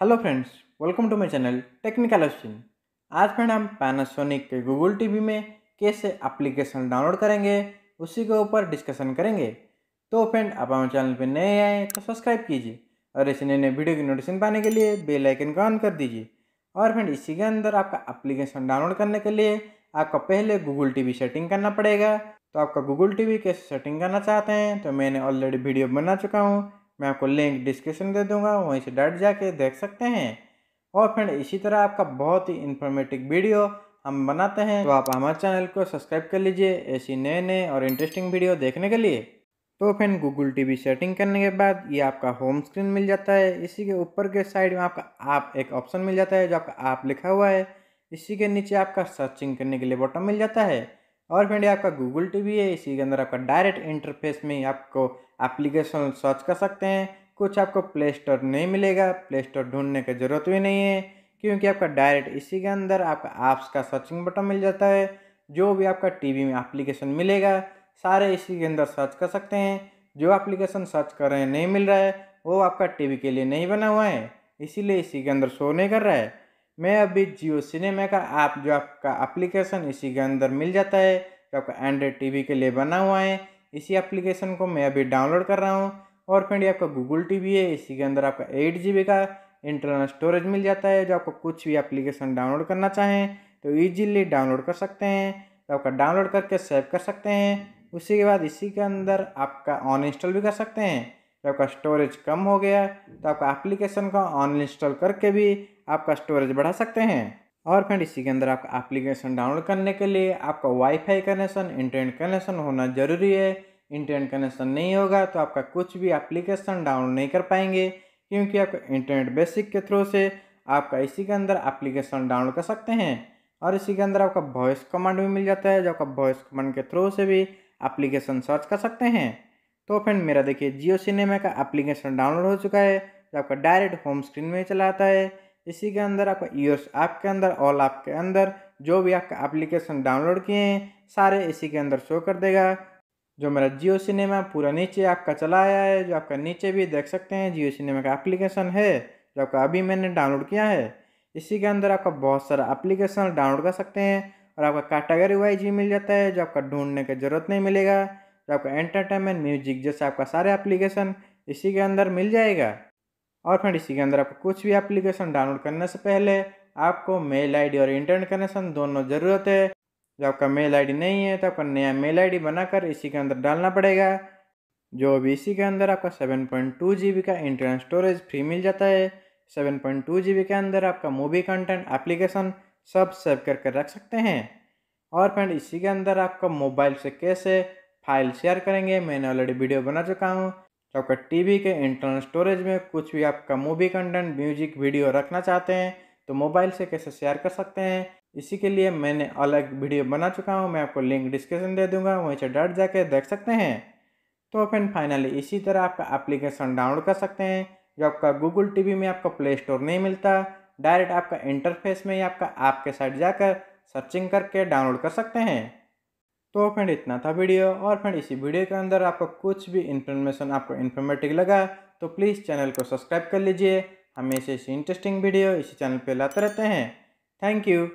hello friends welcome to my channel technical option आज friend हम Panasonic के Google TV में कैसे एप्लीकेशन डाउनलोड करेंगे उसी के ऊपर डिस्कशन करेंगे तो फ्रेंड आप हमारे चैनल पर नए आए तो सब्सक्राइब कीजिए और ऐसे नए नए वीडियो की नोटिफिकेशन पाने के लिए बेल आइकन को ऑन कर दीजिए और फ्रेंड इसी के अंदर आपका एप्लीकेशन डाउनलोड करने के लिए आपका पहले गूगल टी सेटिंग करना पड़ेगा तो आपका गूगल टी कैसे सेटिंग करना चाहते हैं तो मैंने ऑलरेडी वीडियो बना चुका हूँ मैं आपको लिंक डिस्क्रिप्शन दे दूंगा वहीं से डायरेक्ट जाके देख सकते हैं और फ्रेंड इसी तरह आपका बहुत ही इन्फॉर्मेटिव वीडियो हम बनाते हैं तो आप हमारे चैनल को सब्सक्राइब कर लीजिए ऐसी नए नए और इंटरेस्टिंग वीडियो देखने के लिए तो फ्रेंड गूगल वी सेटिंग करने के बाद ये आपका होम स्क्रीन मिल जाता है इसी के ऊपर के साइड में आपका आप एक ऑप्शन मिल जाता है जो आपका आप लिखा हुआ है इसी के नीचे आपका सर्चिंग करने के लिए बटन मिल जाता है और फ्रेंड आपका गूगल टीवी है इसी के अंदर आपका डायरेक्ट इंटरफेस में आपको एप्लीकेशन सर्च कर सकते हैं कुछ आपको प्ले स्टोर नहीं मिलेगा प्ले स्टोर ढूंढने की ज़रूरत भी नहीं है क्योंकि आपका डायरेक्ट इसी के अंदर आपका ऐप्स का सर्चिंग बटन मिल जाता है जो भी आपका टीवी में एप्लीकेशन मिलेगा सारे इसी के अंदर सर्च कर सकते हैं जो एप्लीकेशन सर्च कर रहे हैं नहीं मिल रहा है वो आपका टीवी के लिए नहीं बना हुआ है इसीलिए इसी के अंदर शो नहीं कर रहा है मैं अभी जियो सिनेमा का ऐप जो आपका एप्लीकेशन इसी के अंदर मिल जाता है जो आपका एंड्रॉयड टी के लिए बना हुआ है इसी एप्लीकेशन को मैं अभी डाउनलोड कर रहा हूँ और फिर ये आपका गूगल टी है इसी के अंदर आपका एट जी का इंटरनल स्टोरेज मिल जाता है जो आपको कुछ भी एप्लीकेशन डाउनलोड करना चाहें तो ईजिली डाउनलोड कर सकते हैं तो आपका डाउनलोड करके सेव कर सकते हैं उसी के बाद इसी के अंदर आपका ऑन इंस्टॉल भी कर सकते हैं जब तो आपका स्टोरेज कम हो गया तो आपका एप्लीकेशन का अनइंस्टॉल इंस्टॉल करके भी आपका स्टोरेज बढ़ा सकते हैं और फ्रेंड इसी के अंदर आपका एप्लीकेशन डाउनलोड करने के लिए आपका वाईफाई कनेक्शन इंटरनेट कनेक्शन होना ज़रूरी है इंटरनेट कनेक्शन नहीं होगा तो आपका कुछ भी एप्लीकेशन डाउनलोड नहीं कर पाएंगे क्योंकि आपका इंटरनेट बेसिक के थ्रू से आपका इसी के अंदर एप्लीकेशन डाउनलोड कर सकते हैं और इसी के अंदर आपका वॉइस कमांड भी मिल जाता है जो आपका वॉइस कमांड के थ्रू से भी एप्लीकेशन सर्च कर सकते हैं तो फ्रेंड मेरा देखिए जियो सिनेमा का एप्लीकेशन डाउनलोड हो चुका है जो आपका डायरेक्ट होम स्क्रीन में चला आता है इसी के अंदर आपका एस ऐप के अंदर ऑल ऐप के अंदर जो भी आपका एप्लीकेशन डाउनलोड किए हैं सारे इसी के अंदर शो कर देगा जो मेरा जियो सिनेमा पूरा नीचे आपका चला आया है जो आपका नीचे भी देख सकते हैं जियो सिनेमा का एप्लीकेशन है जो आपका अभी मैंने डाउनलोड किया है इसी के अंदर आपका बहुत सारा एप्लीकेशन डाउनलोड कर सकते हैं और आपका कैटेगरी वाइज ही मिल जाता है जो आपका ढूंढने की ज़रूरत नहीं मिलेगा जो आपका एंटरटेनमेंट म्यूजिक जैसे आपका सारे एप्लीकेशन इसी के अंदर मिल जाएगा और फ्रेंड इसी के अंदर आपको कुछ भी एप्लीकेशन डाउनलोड करने से पहले आपको मेल आईडी और इंटरनेट कनेक्शन दोनों ज़रूरत है जो आपका मेल आईडी नहीं है तो आपका नया मेल आईडी बनाकर इसी के अंदर डालना पड़ेगा जो भी इसी के अंदर आपका seven point two G B का इंटरनेट स्टोरेज फ्री मिल जाता है seven point two G B के अंदर आपका मूवी कंटेंट एप्लीकेशन सब सेव करके रख सकते हैं और फ्रेंड इसी के अंदर आपका मोबाइल से कैसे फाइल शेयर करेंगे मैंने ऑलरेडी वीडियो बना चुका हूँ तो आपका टीवी के इंटरनल स्टोरेज में कुछ भी आपका मूवी कंटेंट म्यूजिक वीडियो रखना चाहते हैं तो मोबाइल से कैसे शेयर कर सकते हैं इसी के लिए मैंने अलग वीडियो बना चुका हूँ मैं आपको लिंक डिस्क्रिप्शन दे दूंगा वहीं से डर जाके देख सकते हैं तो फ्रेंड फाइनली इसी तरह आपका एप्लीकेशन डाउनलोड कर सकते हैं जो आपका गूगल टी में आपका प्ले स्टोर नहीं मिलता डायरेक्ट आपका इंटरफेस में ही आपका ऐप के साइड जाकर सर्चिंग करके डाउनलोड कर सकते हैं तो फ्रेंड इतना था वीडियो और फ्रेंड इसी वीडियो के अंदर आपको कुछ भी इन्फॉर्मेशन आपको इन्फॉर्मेटिव लगा तो प्लीज़ चैनल को सब्सक्राइब कर लीजिए हमेशा ऐसी इंटरेस्टिंग वीडियो इसी चैनल पर लाते रहते हैं थैंक यू